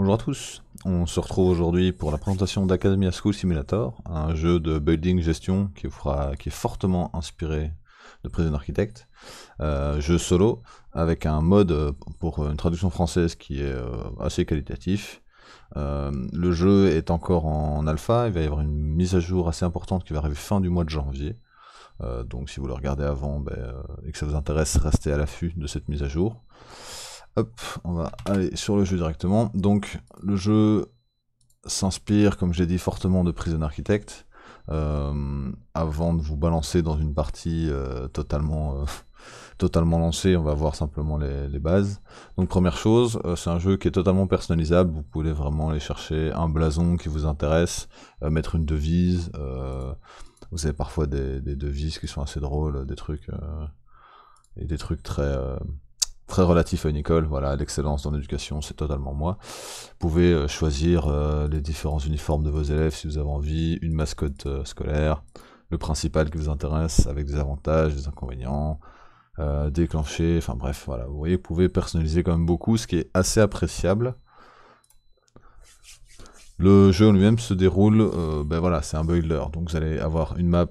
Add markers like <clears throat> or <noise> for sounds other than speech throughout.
Bonjour à tous, on se retrouve aujourd'hui pour la présentation d'Academia School Simulator, un jeu de building gestion qui, qui est fortement inspiré de Prison Architect, euh, jeu solo avec un mode euh, pour une traduction française qui est euh, assez qualitatif. le jeu est encore en alpha, il va y avoir une mise à jour assez importante qui va arriver fin du mois de janvier. donc si vous le regardez avant ben, et que ça vous intéresse, restez à l'affût de cette mise à jour. Hop, on va aller sur le jeu directement. Donc le jeu s'inspire, comme j'ai dit, fortement de Prison Architect. Euh, avant de vous balancer dans une partie euh, totalement, euh, <laughs> totalement lancée, on va voir simplement les, bases. Donc première chose, c'est un jeu qui est totalement personnalisable, vous pouvez vraiment aller chercher un blason qui vous intéresse, mettre une devise, vous avez parfois des, des, devises qui sont assez drôles, des trucs... et des trucs très très relatif à une école, voilà, l'excellence dans l'éducation, c'est totalement moi. Vous pouvez euh, choisir euh, les différents uniformes de vos élèves si vous avez envie, une mascotte euh, scolaire, le principal qui vous intéresse avec des avantages, des inconvénients, déclencher, enfin bref, voilà, vous voyez, vous pouvez personnaliser quand même beaucoup, ce qui est assez appréciable. Le jeu lui-même se déroule, ben voilà, c'est un builder, donc vous allez avoir une map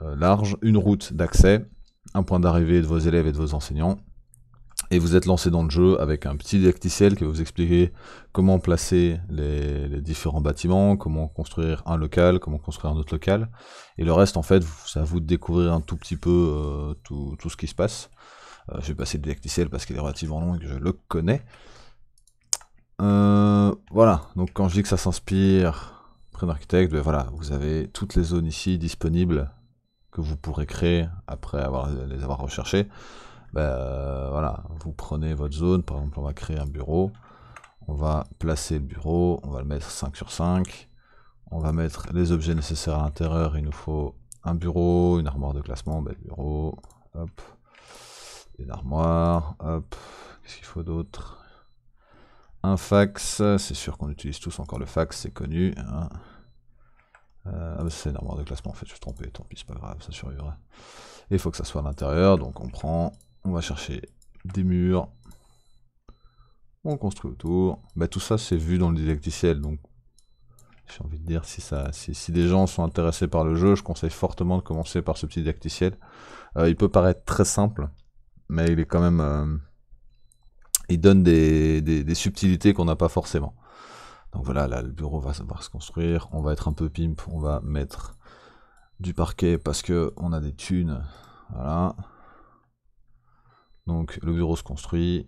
large, une route d'accès, un point d'arrivée de vos élèves et de vos enseignants, et vous êtes lancé dans le jeu avec un petit didacticiel qui va vous expliquer comment placer les, différents bâtiments, comment construire un local, comment construire un autre local. Et le reste, en fait, c'est à vous de découvrir un tout petit peu euh, tout, ce qui se passe. Euh, je vais passer le didacticiel parce qu'il est relativement long et que je le connais. Euh, voilà, donc quand je dis que ça s'inspire Prime Architect, ben voilà, vous avez toutes les zones ici disponibles que vous pourrez créer après avoir, les avoir recherchées ben voilà, vous prenez votre zone, par exemple on va créer un bureau, on va placer le bureau, on va le mettre 5 sur 5, on va mettre les objets nécessaires à l'intérieur, il nous faut un bureau, une armoire de classement, ben, le bureau, hop, une armoire, hop, qu'est-ce qu'il faut d'autre un fax, c'est sûr qu'on utilise tous encore le fax, c'est connu. Hein. Euh, ah, c'est une armoire de classement en fait, je suis trompé, tant pis, c'est pas grave, ça survivra. Et il faut que ça soit à l'intérieur, donc on prend on va chercher des murs, on construit autour. Bah, tout ça, c'est vu dans le didacticiel, donc j'ai envie de dire, si, ça, si, des gens sont intéressés par le jeu, je conseille fortement de commencer par ce petit didacticiel. Euh, il peut paraître très simple, mais il est quand même... Euh, il donne des, subtilités qu'on n'a pas forcément. Donc voilà, là, le bureau va savoir se construire, on va être un peu pimp, on va mettre du parquet parce qu'on a des thunes, voilà. Donc le bureau se construit.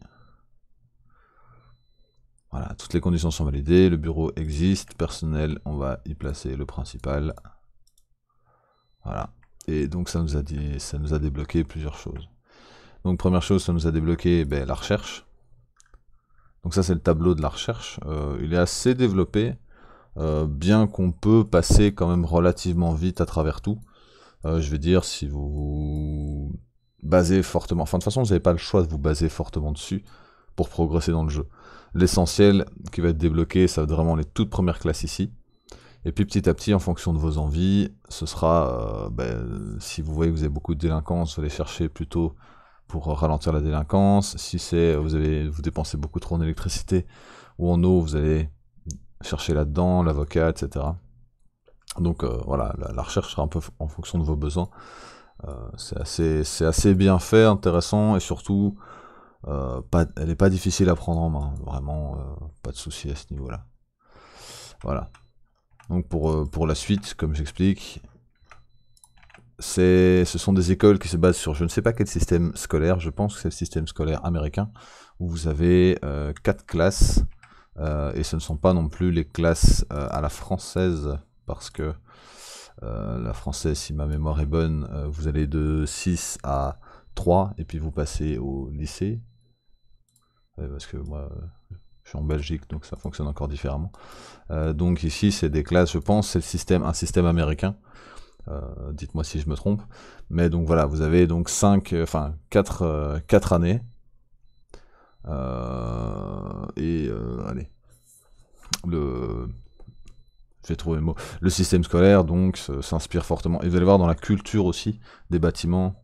Voilà, toutes les conditions sont validées, le bureau existe, personnel, on va y placer le principal. Voilà. Et donc ça nous a, dit, ça nous a débloqué plusieurs choses. Donc première chose, ça nous a débloqué ben, la recherche. Donc ça c'est le tableau de la recherche. Euh, il est assez développé, euh, bien qu'on peut passer quand même relativement vite à travers tout. Euh, je vais dire, si vous basé fortement. Enfin, de toute façon, vous n'avez pas le choix de vous baser fortement dessus pour progresser dans le jeu. L'essentiel qui va être débloqué, ça va être vraiment les toutes premières classes ici. Et puis petit à petit, en fonction de vos envies, ce sera, euh, ben, si vous voyez que vous avez beaucoup de délinquance, vous allez chercher plutôt pour ralentir la délinquance. Si c'est vous avez vous dépensez beaucoup trop en électricité ou en eau, vous allez chercher là-dedans, l'avocat, etc. Donc euh, voilà, la, recherche sera un peu en fonction de vos besoins. Euh, c'est assez, bien fait, intéressant et surtout euh, pas, elle n'est pas difficile à prendre en main, vraiment euh, pas de souci à ce niveau-là. Voilà. Donc pour, pour la suite, comme j'explique, ce sont des écoles qui se basent sur je ne sais pas quel système scolaire, je pense que c'est le système scolaire américain, où vous avez quatre classes, et ce ne sont pas non plus les classes à la française, parce que euh, la française, si ma mémoire est bonne, euh, vous allez de 6 à 3 et puis vous passez au lycée. Euh, parce que moi, je suis en Belgique, donc ça fonctionne encore différemment. donc ici, c'est des classes, je pense, c'est système, un système américain. Dites-moi si je me trompe. Mais donc voilà, vous avez donc 5, enfin 4, 4 années. et allez, le, j'ai le mot. Le système scolaire, donc, s'inspire fortement. Et vous allez voir dans la culture aussi des bâtiments,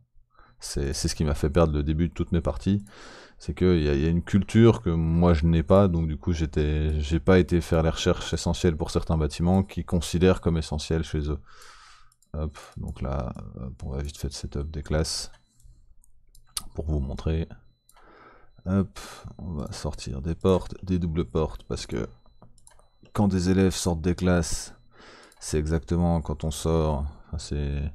c'est ce qui m'a fait perdre le début de toutes mes parties. C'est qu'il y, a, une culture que moi je n'ai pas, donc du coup j'étais, j'ai pas été faire les recherches essentielles pour certains bâtiments qui considèrent comme essentiels chez eux. Hop, donc là, on va vite faire le setup des classes pour vous montrer. Hop, on va sortir des portes, des doubles portes, parce que quand des élèves sortent des classes, c'est exactement quand on sort, c'est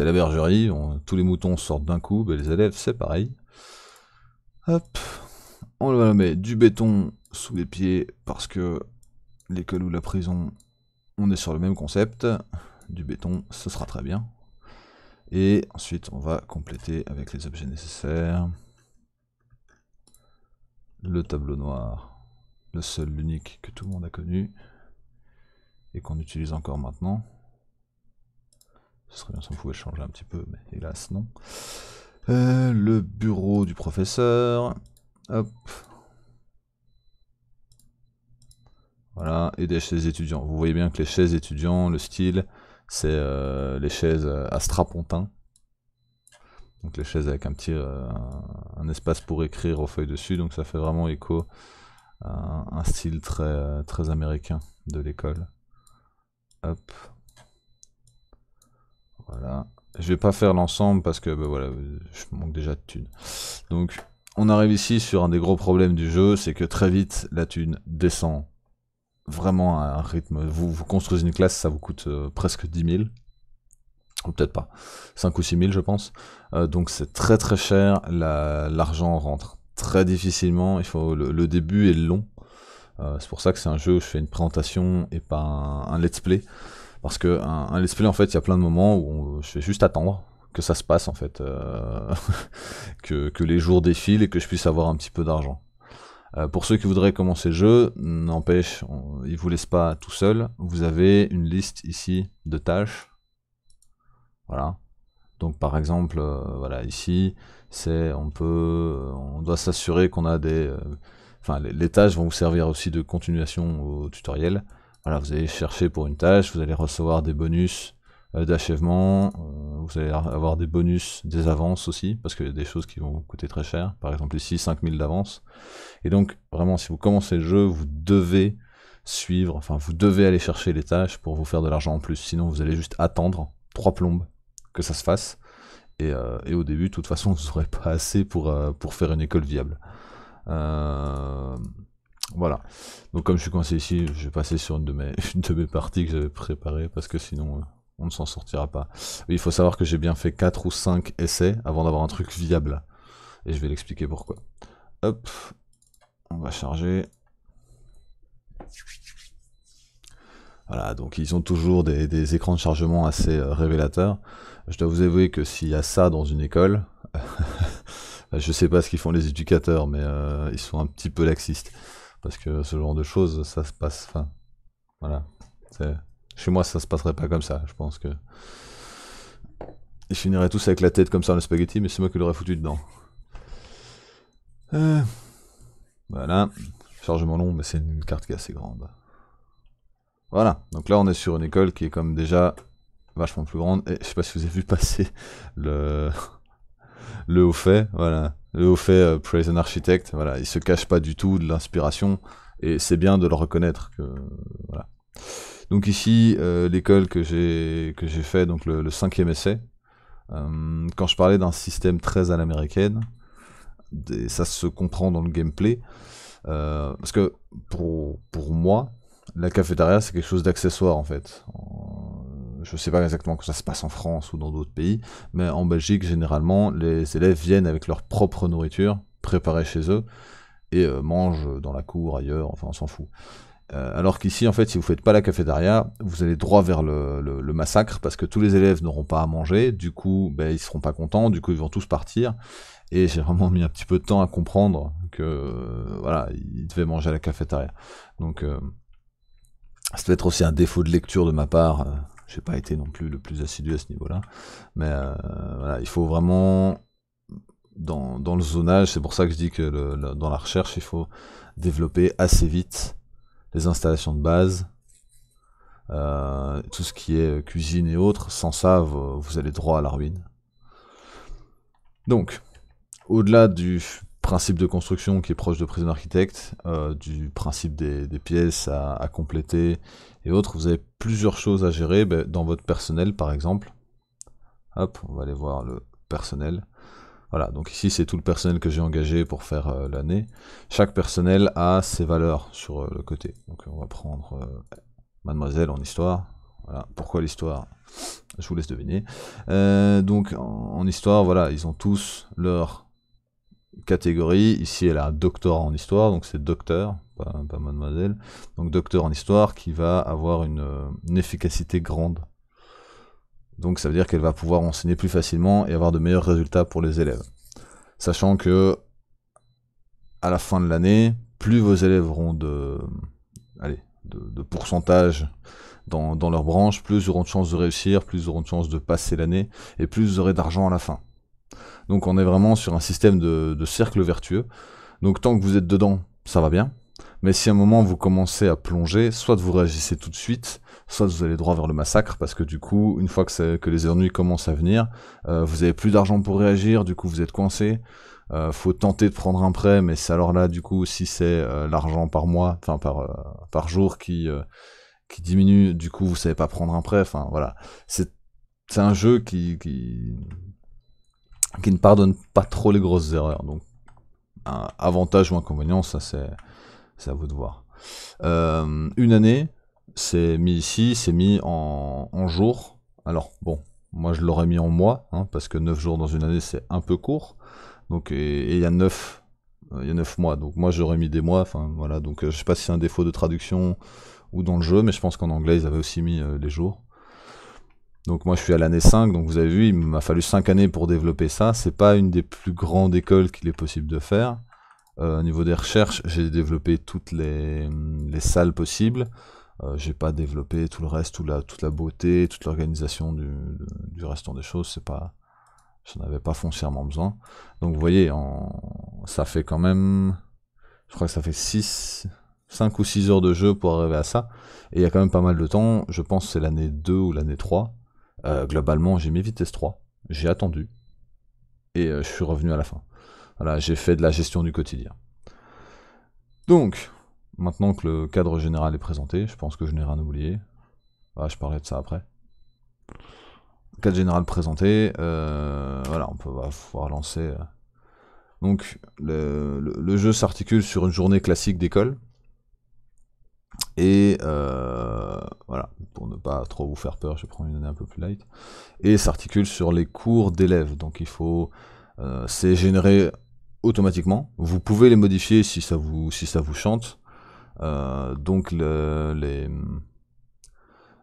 la bergerie, tous les moutons sortent d'un coup, ben, les élèves c'est pareil. Hop, on va mettre du béton sous les pieds parce que l'école ou la prison, on est sur le même concept. Du béton, ce sera très bien. Et ensuite, on va compléter avec les objets nécessaires le tableau noir le seul, l'unique que tout le monde a connu et qu'on utilise encore maintenant. Ce serait bien si on pouvait changer un petit peu, mais hélas non. Euh, le bureau du professeur. Hop. Voilà, et des chaises étudiants. Vous voyez bien que les chaises étudiants, le style, c'est euh, les chaises à strapontin. Donc les chaises avec un petit euh, un, espace pour écrire aux feuilles dessus, donc ça fait vraiment écho un, style très, très américain de l'école. Hop. Voilà. Je vais pas faire l'ensemble parce que bah, voilà, je manque déjà de thunes. Donc on arrive ici sur un des gros problèmes du jeu, c'est que très vite la thune descend vraiment à un rythme. Vous, vous construisez une classe, ça vous coûte euh, presque 10 000. Ou peut-être pas. 5 ou 6 000 je pense. Euh, donc c'est très très cher, l'argent rentre très difficilement. Il faut le, début est long. Euh, c'est pour ça que c'est un jeu où je fais une présentation et pas un, let's play. Parce que un, let's play, en fait, il y a plein de moments où je vais juste attendre que ça se passe, en fait. Euh, <laughs> que, les jours défilent et que je puisse avoir un petit peu d'argent. Euh, pour ceux qui voudraient commencer le jeu, n'empêche, ils vous laissent pas tout seul. Vous avez une liste ici de tâches. Voilà. Donc par exemple, voilà, ici, c'est on peut, euh, on doit s'assurer qu'on a des, euh, enfin les, tâches vont vous servir aussi de continuation au tutoriel. Voilà, vous allez chercher pour une tâche, vous allez recevoir des bonus euh, d'achèvement, vous allez avoir des bonus, des avances aussi, parce qu'il y a des choses qui vont vous coûter très cher, par exemple ici 5000 d'avance. Et donc vraiment si vous commencez le jeu, vous devez suivre, enfin vous devez aller chercher les tâches pour vous faire de l'argent en plus, sinon vous allez juste attendre trois plombes que ça se fasse, euh, et, au début, de toute façon, vous n'aurez pas assez euh, pour, faire une école viable. Euh, voilà. Donc comme je suis coincé ici, je vais passer sur une de mes, <laughs> parties que j'avais préparées parce que sinon on ne s'en sortira pas. il faut savoir que j'ai bien fait 4 ou 5 essais avant d'avoir un truc viable. Et je vais l'expliquer pourquoi. Hop, on va charger. Voilà, donc ils ont toujours des, écrans de chargement assez révélateurs. Je dois vous avouer que s'il y a ça dans une école, <laughs> je sais pas ce qu'ils font les éducateurs, mais euh, ils sont un petit peu laxistes. Parce que ce genre de choses, ça se passe. Enfin, voilà. Chez moi, ça se passerait pas comme ça. Je pense que. Ils finiraient tous avec la tête comme ça dans le spaghetti, mais c'est moi qui l'aurais foutu dedans. Euh, voilà. Chargement long, mais c'est une carte qui est assez grande. Voilà. Donc là, on est sur une école qui est comme déjà vachement plus grande. Et je sais pas si vous avez vu passer le le haut fait, voilà, le haut fait euh, Prison Architect, voilà, il se cache pas du tout de l'inspiration et c'est bien de le reconnaître que voilà. Donc ici euh, l'école que j'ai que j'ai fait donc le, cinquième essai. Euh, quand je parlais d'un système très à l'américaine, ça se comprend dans le gameplay. Euh, parce que pour, pour moi, la cafétéria, c'est quelque chose d'accessoire en fait je ne sais pas exactement que ça se passe en France ou dans d'autres pays, mais en Belgique, généralement, les élèves viennent avec leur propre nourriture, préparée chez eux, et euh, mangent dans la cour, ailleurs, enfin on s'en fout. Euh, alors qu'ici, en fait, si vous ne faites pas la cafétéria, vous allez droit vers le, massacre, parce que tous les élèves n'auront pas à manger, du coup, ben, ils ne seront pas contents, du coup, ils vont tous partir. Et j'ai vraiment mis un petit peu de temps à comprendre que, euh, voilà, ils devaient manger à la cafétéria. Donc... ça peut-être aussi un défaut de lecture de ma part j'ai pas été non plus le plus assidu à ce niveau-là. Mais euh, voilà, il faut vraiment dans, le zonage, c'est pour ça que je dis que dans la recherche, il faut développer assez vite les installations de base, euh, tout ce qui est cuisine et autres. Sans ça, vous, vous allez droit à la ruine. Donc, au-delà du principe de construction qui est proche de Prison architecte, euh, du principe des, pièces à, compléter et autres. Vous avez plusieurs choses à gérer ben, dans votre personnel par exemple. Hop, on va aller voir le personnel. Voilà, donc ici c'est tout le personnel que j'ai engagé pour faire euh, l'année. Chaque personnel a ses valeurs sur euh, le côté. Donc on va prendre Mademoiselle en histoire. Voilà, pourquoi l'histoire Je vous laisse deviner. donc en histoire, voilà, ils ont tous leur catégorie, ici elle a un doctorat en histoire, donc c'est docteur, pas, mademoiselle, donc docteur en histoire qui va avoir une, efficacité grande. Donc ça veut dire qu'elle va pouvoir enseigner plus facilement et avoir de meilleurs résultats pour les élèves. Sachant que à la fin de l'année, plus vos élèves auront de, pourcentage dans, dans, leur branche, plus ils auront de chances de réussir, plus ils auront de chances de passer l'année, et plus vous aurez d'argent à la fin. Donc on est vraiment sur un système de, cercle vertueux. Donc tant que vous êtes dedans, ça va bien. Mais si à un moment vous commencez à plonger, soit vous réagissez tout de suite, soit vous allez droit vers le massacre, parce que du coup, une fois que, que les ennuis commencent à venir, euh, vous avez plus d'argent pour réagir, du coup vous êtes coincé. Euh, faut tenter de prendre un prêt, mais alors là, du coup, si c'est euh, l'argent par mois, enfin par, euh, par jour qui, qui diminue, du coup vous savez pas prendre un prêt, enfin voilà. C'est un jeu qui, qui, qui ne pardonne pas trop les grosses erreurs. Donc, un avantage ou inconvénient, ça c'est à vous de voir. Euh, une année, c'est mis ici, c'est mis en, en jours. Alors bon, moi je l'aurais mis en mois, hein, parce que 9 jours dans une année c'est un peu court. Donc et il y a 9 euh, il y a mois, donc moi j'aurais mis des mois, enfin voilà, donc euh, je sais pas si c'est un défaut de traduction ou dans le jeu, mais je pense qu'en anglais ils avaient aussi mis les jours. Donc moi je suis à l'année 5, donc vous avez vu, il m'a fallu 5 années pour développer ça. C'est pas une des plus grandes écoles qu'il est possible de faire. Euh, au niveau des recherches, j'ai développé toutes les, les salles possibles. Euh, j'ai pas développé tout le reste, toute la, toute la beauté, toute l'organisation du, du, restant des choses. C'est pas, j'en avais pas foncièrement besoin. Donc vous voyez, ça fait quand même, je crois que ça fait 6, 5 ou 6 heures de jeu pour arriver à ça. Et il y a quand même pas mal de temps. Je pense que c'est l'année 2 ou l'année 3 euh, globalement, j'ai mis vitesse 3, j'ai attendu, et euh, je suis revenu à la fin. Voilà, j'ai fait de la gestion du quotidien. Donc, maintenant que le cadre général est présenté, je pense que je n'ai rien oublié. je parlerai de ça après. Cadre général présenté, euh, voilà, on peut va pouvoir lancer. Donc, le jeu s'articule sur une journée classique d'école, et euh, voilà, pour ne pas trop vous faire peur, je prends une année un peu plus light. Et s'articule sur les cours d'élèves. Donc il faut. Euh, c'est généré automatiquement. Vous pouvez les modifier si ça vous, si ça vous chante. Euh, donc le, les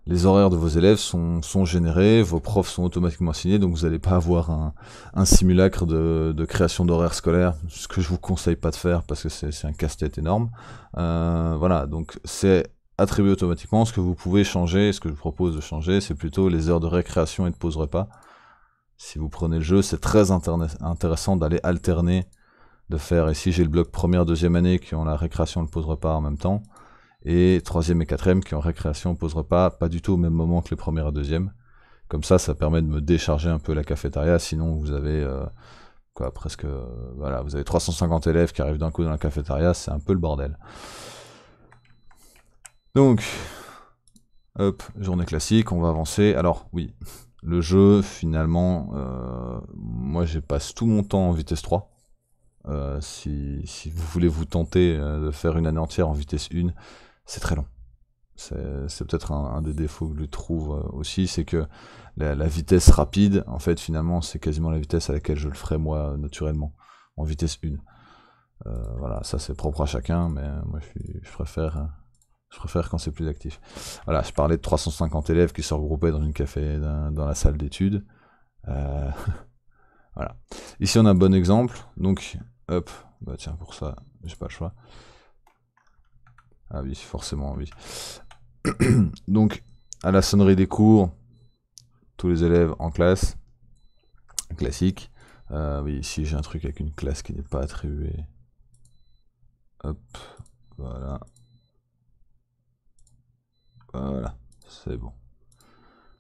les horaires de vos élèves sont, générés, vos profs sont automatiquement assignés donc vous n'allez pas avoir un, simulacre de, création d'horaires scolaires, ce que je vous conseille pas de faire parce que c'est un casse-tête énorme. Euh, voilà, donc c'est attribué automatiquement. Ce que vous pouvez changer, ce que je vous propose de changer, c'est plutôt les heures de récréation et de pause repas. Si vous prenez le jeu, c'est très intéressant d'aller alterner, de faire. Ici, j'ai le bloc première, deuxième année qui ont la récréation et le pause repas en même temps et troisième et quatrième qui en récréation ne repas, pas du tout au même moment que les premières et deuxième. Comme ça, ça permet de me décharger un peu la cafétéria. Sinon, vous avez euh, quoi, presque, euh, voilà, vous avez 350 élèves qui arrivent d'un coup dans la cafétéria, c'est un peu le bordel. Donc, hop, journée classique, on va avancer. Alors, oui, le jeu, finalement, euh, moi, je passe tout mon temps en vitesse 3. si, si vous voulez vous tenter de faire une année entière en vitesse 1, c'est très long. C'est peut-être un, des défauts que je trouve euh, aussi, c'est que la, vitesse rapide, en fait, finalement, c'est quasiment la vitesse à laquelle je le ferai moi naturellement, en vitesse 1. Euh, voilà, ça c'est propre à chacun, mais moi je, préfère je préfère quand c'est plus actif. Voilà, je parlais de 350 élèves qui se regroupaient dans une café, dans, la salle d'études. Euh, <laughs> voilà. Ici on a un bon exemple, donc hop, bah tiens pour ça, j'ai pas le choix. Ah oui, forcément, oui. <clears throat> Donc, à la sonnerie des cours, tous les élèves en classe, classique. Euh, oui, ici j'ai un truc avec une classe qui n'est pas attribuée. Hop, voilà. Voilà, c'est bon.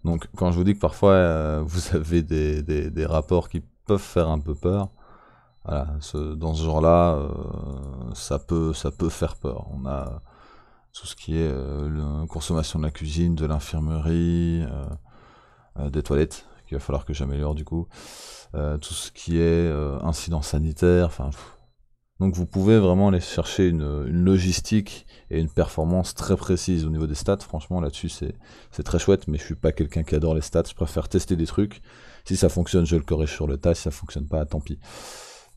Donc, quand je vous dis que parfois euh, <laughs> vous avez des, rapports qui peuvent faire un peu peur, ce, dans ce genre-là, euh, ça, peut, ça peut faire peur. On a tout ce qui est euh, consommation de la cuisine, de l'infirmerie, euh, euh, des toilettes, qu'il va falloir que j'améliore du coup, tout ce qui est incident sanitaire, enfin... Donc vous pouvez vraiment aller chercher une, logistique et une performance très précise au niveau des stats. Franchement, là-dessus, c'est très chouette, mais je suis pas quelqu'un qui adore les stats. Je préfère tester des trucs. Si ça fonctionne, je le corrige sur le tas. Si ça fonctionne pas, tant pis.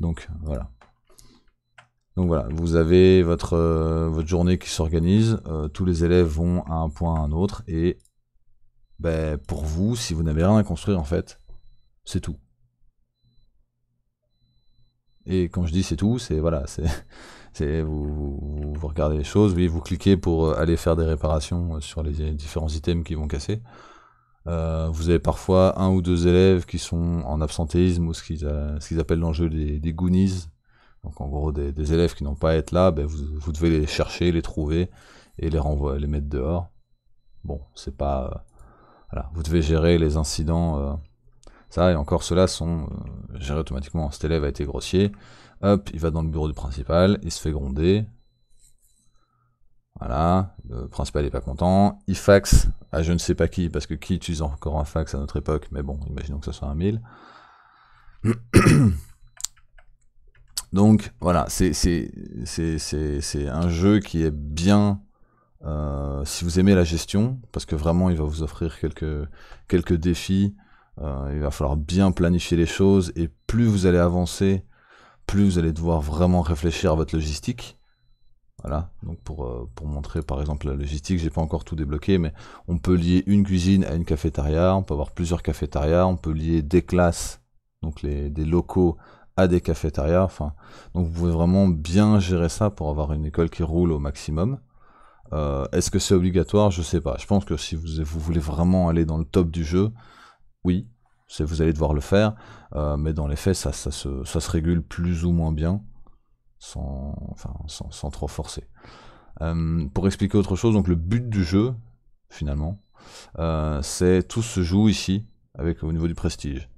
Donc voilà. Donc voilà, vous avez votre, euh, votre journée qui s'organise, euh, tous les élèves vont à un point à un autre, et ben, pour vous, si vous n'avez rien à construire en fait, c'est tout. Et quand je dis c'est tout, c'est voilà, c'est... <laughs> Vous, regardez les choses, oui, vous cliquez pour euh, aller faire des réparations sur les différents items qui vont casser. vous avez parfois un ou deux élèves qui sont en absentéisme ou ce qu'ils appellent l'enjeu des, des goonies, donc en gros, des, élèves qui n'ont pas à être là, ben, vous, devez les chercher, les trouver et les renvoyer, les mettre dehors. Bon, c'est pas. Euh, voilà, vous devez gérer les incidents. Euh, ça et encore ceux-là sont euh, gérés automatiquement. Cet élève a été grossier. Hop, il va dans le bureau du principal, il se fait gronder. Voilà, le principal n'est pas content. Il faxe à je ne sais pas qui, parce que qui utilise encore un fax à notre époque, mais bon, imaginons que ce soit un mail. <clears throat> Donc voilà, c'est un jeu qui est bien euh, si vous aimez la gestion, parce que vraiment il va vous offrir quelques, quelques défis, euh, il va falloir bien planifier les choses, et plus vous allez avancer, plus vous allez devoir vraiment réfléchir à votre logistique. Voilà, donc euh, pour, montrer par exemple la logistique, j'ai pas encore tout débloqué, mais on peut lier une cuisine à une cafétéria, on peut avoir plusieurs cafétérias, on peut lier des classes, donc les, des locaux à des cafétérias. Enfin, donc vous pouvez vraiment bien gérer ça pour avoir une école qui roule au maximum. Euh, est-ce que c'est obligatoire Je sais pas. Je pense que si vous, vous, voulez vraiment aller dans le top du jeu, oui, vous allez devoir le faire. Euh, mais dans les faits, ça, ça, se, régule plus ou moins bien, sans, sans, trop forcer. Euh, pour expliquer autre chose, donc le but du jeu, finalement, c'est tout se joue ici, avec au niveau du prestige.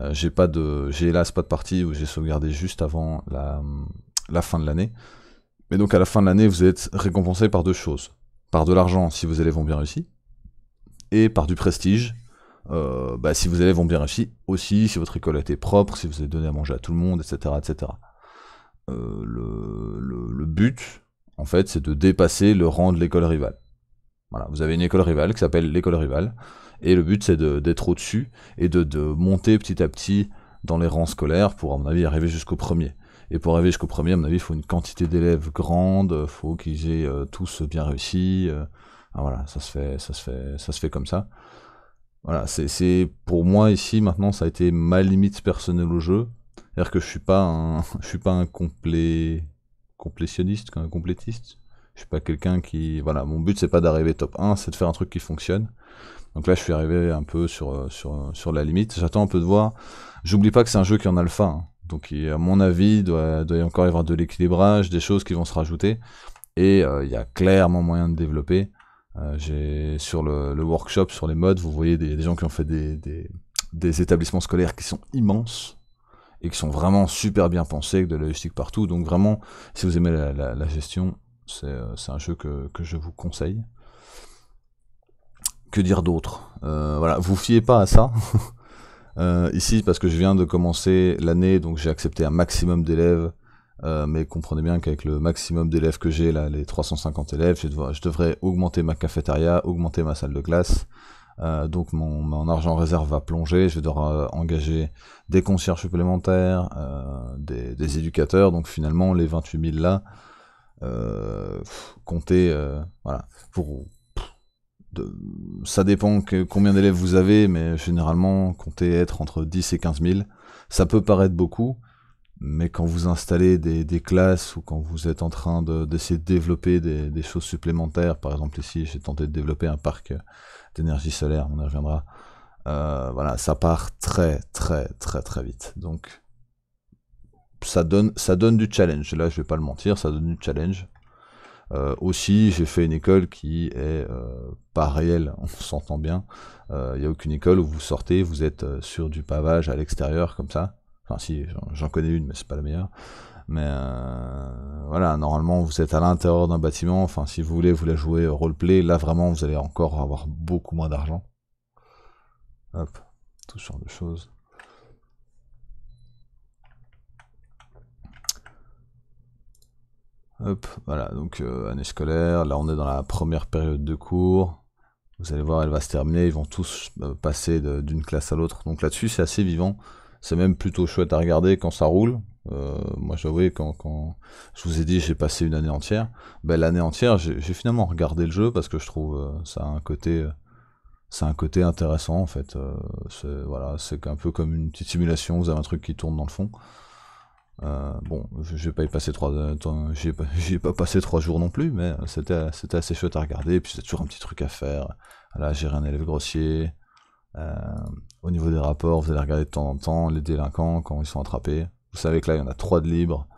Euh, j'ai pas j'ai hélas pas de partie où j'ai sauvegardé juste avant la, fin de l'année. Mais donc à la fin de l'année, vous êtes récompensé par deux choses. Par de l'argent si vos élèves ont bien réussi, et par du prestige. Euh, bah, si vos élèves ont bien réussi aussi, si votre école a été propre, si vous avez donné à manger à tout le monde, etc. etc. Euh, le, but, en fait, c'est de dépasser le rang de l'école rivale. vous avez une école rivale qui s'appelle l'école rivale. Et le but, c'est d'être au-dessus et de, monter petit à petit dans les rangs scolaires pour, à mon avis, arriver jusqu'au premier. Et pour arriver jusqu'au premier, à mon avis, il faut une quantité d'élèves grande, faut qu'ils aient euh, tous bien réussi. Euh. Ah, voilà, ça se fait, ça se fait, ça se fait comme ça. Voilà, c'est pour moi ici maintenant, ça a été ma limite personnelle au jeu. C'est-à-dire que je suis <laughs> suis pas un complet complétionniste, un complétiste. Je suis pas quelqu'un qui, voilà, mon but c'est pas d'arriver top 1, c'est de faire un truc qui fonctionne. Donc là, je suis arrivé un peu sur, euh, euh, sur, la limite. J'attends un peu de voir. J'oublie pas que c'est un jeu qui en en alpha. fin. Hein. Donc, à mon avis, doit, doit encore y avoir de l'équilibrage, des choses qui vont se rajouter. Et euh, il y a clairement moyen de développer. sur le, workshop, sur les modes, vous voyez des, gens qui ont fait des, établissements scolaires qui sont immenses et qui sont vraiment super bien pensés, avec de la logistique partout. Donc vraiment, si vous aimez la, gestion, c'est un jeu que je vous conseille que dire d'autre euh, Voilà, vous fiez pas à ça. <laughs> Euh, ici, parce que je viens de commencer l'année, donc j'ai accepté un maximum d'élèves. Euh, mais comprenez bien qu'avec le maximum d'élèves que j'ai, là, les 350 élèves, je, devrais, augmenter ma cafétéria, augmenter ma salle de classe. donc mon, argent réserve va plonger, je vais engager des concierges supplémentaires, des, éducateurs, donc finalement les 28 000 là, comptez, voilà, pour, ça dépend combien d'élèves vous avez, mais généralement, comptez être entre 10 et 15 000. Ça peut paraître beaucoup, mais quand vous installez des, classes ou quand vous êtes en train d'essayer de, développer des, choses supplémentaires, par exemple ici, j'ai tenté de développer un parc d'énergie solaire, on y reviendra. Euh, voilà, ça part très très très très vite. Donc ça donne, ça donne du challenge. Là, je vais pas le mentir, ça donne du challenge. Euh, aussi, j'ai fait une école qui est euh, pas réelle, <laughs> on s'entend bien. Il euh, n'y a aucune école où vous sortez, vous êtes sur du pavage à l'extérieur comme ça. Enfin si, j'en connais une, mais c'est pas la meilleure. Mais voilà, normalement vous êtes à l'intérieur d'un bâtiment. Enfin, si vous voulez, vous la jouez roleplay. Là vraiment, vous allez encore avoir beaucoup moins d'argent. Hop, tout ce genre de choses. Hop, voilà, donc euh, année scolaire, là on est dans la première période de cours. Vous allez voir, elle va se terminer, ils vont tous euh, passer d'une classe à l'autre. Donc là-dessus, c'est assez vivant. C'est même plutôt chouette à regarder quand ça roule. Euh, moi, j'avoue, quand, je vous ai dit j'ai passé une année entière, ben, l'année entière, j'ai finalement regardé le jeu parce que je trouve ça a un côté c'est un côté intéressant en fait. Voilà, c'est un peu comme une petite simulation, vous avez un truc qui tourne dans le fond. Euh, bon bon, j'ai pas y passé trois, <laughs> j'ai pas, passé trois jours non plus, mais c'était, c'était assez chouette à regarder. puis c'est toujours un petit truc à faire. Là, gérer un élève grossier. Euh, au niveau des rapports, vous allez regarder de temps en temps les délinquants quand ils sont attrapés. Vous savez que là, il y en a trois de libres,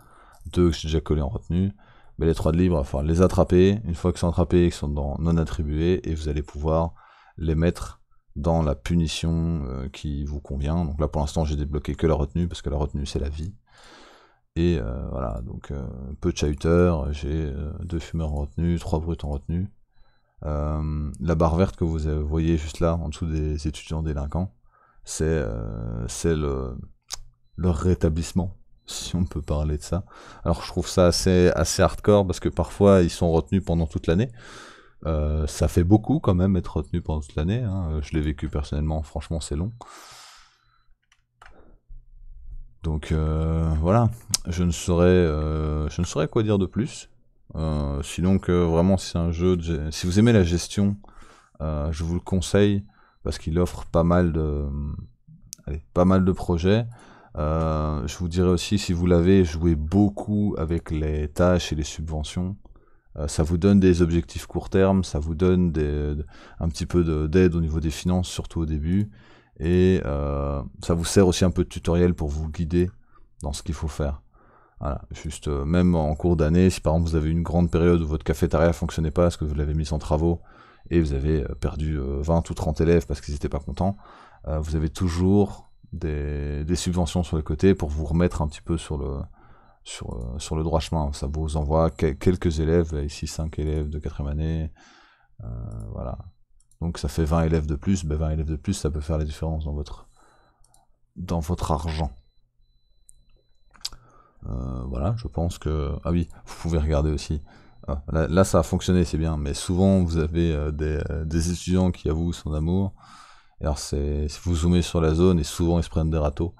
deux que j'ai déjà collé en retenue. Mais les trois de libres, enfin les attraper. Une fois qu'ils sont attrapés, ils sont dans non attribués, et vous allez pouvoir les mettre dans la punition euh, qui vous convient. Donc là, pour l'instant, j'ai débloqué que la retenue parce que la retenue, c'est la vie. Et euh, voilà, donc euh, peu de chahuteurs, j'ai euh, deux fumeurs en retenue, trois brutes en retenue. la barre verte que vous voyez juste là, en dessous des étudiants délinquants, c'est le, leur rétablissement, si on peut parler de ça. Alors je trouve ça assez, assez hardcore parce que parfois ils sont retenus pendant toute l'année. ça fait beaucoup quand même être retenu pendant toute l'année. Hein. Je l'ai vécu personnellement, franchement c'est long. Donc euh, voilà, je ne saurais, euh, je ne saurais quoi dire de plus. Euh, sinon que vraiment, c'est un jeu. Si vous aimez la gestion, je vous le conseille parce qu'il offre pas mal de, pas mal de projets. je vous dirais aussi, si vous l'avez, joué beaucoup avec les tâches et les subventions. ça vous donne des objectifs court terme, ça vous donne un petit peu d'aide au niveau des finances, surtout au début et euh, ça vous sert aussi un peu de tutoriel pour vous guider dans ce qu'il faut faire. Voilà, juste euh, même en cours d'année, si par exemple vous avez une grande période où votre cafétéria ne fonctionnait pas parce que vous l'avez mise en travaux et vous avez euh, perdu 20 ou 30 élèves parce qu'ils n'étaient pas contents, vous avez toujours des, subventions sur le côté pour vous remettre un petit peu sur le, sur, le droit chemin. Ça vous envoie quelques élèves, ici 5 élèves de 4 année, voilà, donc ça fait 20 élèves de plus, 20 ben élèves de plus, ça peut faire la différence dans votre, dans votre argent. Euh, voilà, je pense que... Ah oui, vous pouvez regarder aussi. Ah, là, ça a fonctionné, c'est bien, mais souvent vous avez euh, euh, des, étudiants qui avouent son amour. Et alors si vous zoomez sur la zone, et souvent ils se prennent des râteaux.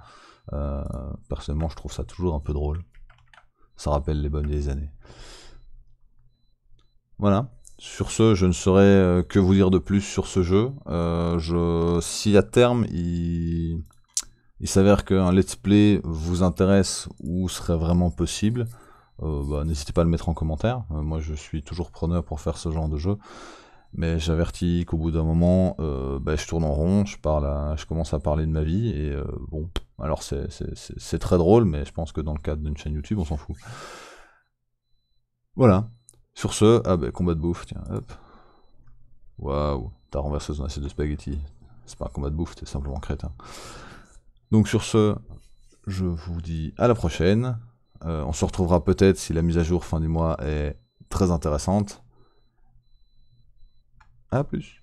personnellement, je trouve ça toujours un peu drôle. Ça rappelle les bonnes des années. Voilà. Sur ce, je ne saurais euh, que vous dire de plus sur ce jeu. Euh, si à terme il, s'avère qu'un let's play vous intéresse ou serait vraiment possible, euh, bah, n'hésitez pas à le mettre en commentaire. moi, je suis toujours preneur pour faire ce genre de jeu. Mais j'avertis qu'au bout d'un moment, bah, je tourne en rond, je, parle je commence à parler de ma vie. Et bon, alors c'est très drôle, mais je pense que dans le cadre d'une chaîne YouTube, on s'en fout. Voilà, sur ce, ah bah combat de bouffe, tiens, hop. Waouh, t'as renversé son assiette de spaghetti. C'est pas un combat de bouffe, t'es simplement crétin. Donc sur ce, je vous dis à la prochaine. Euh, on se retrouvera peut-être si la mise à jour fin du mois est très intéressante. A plus.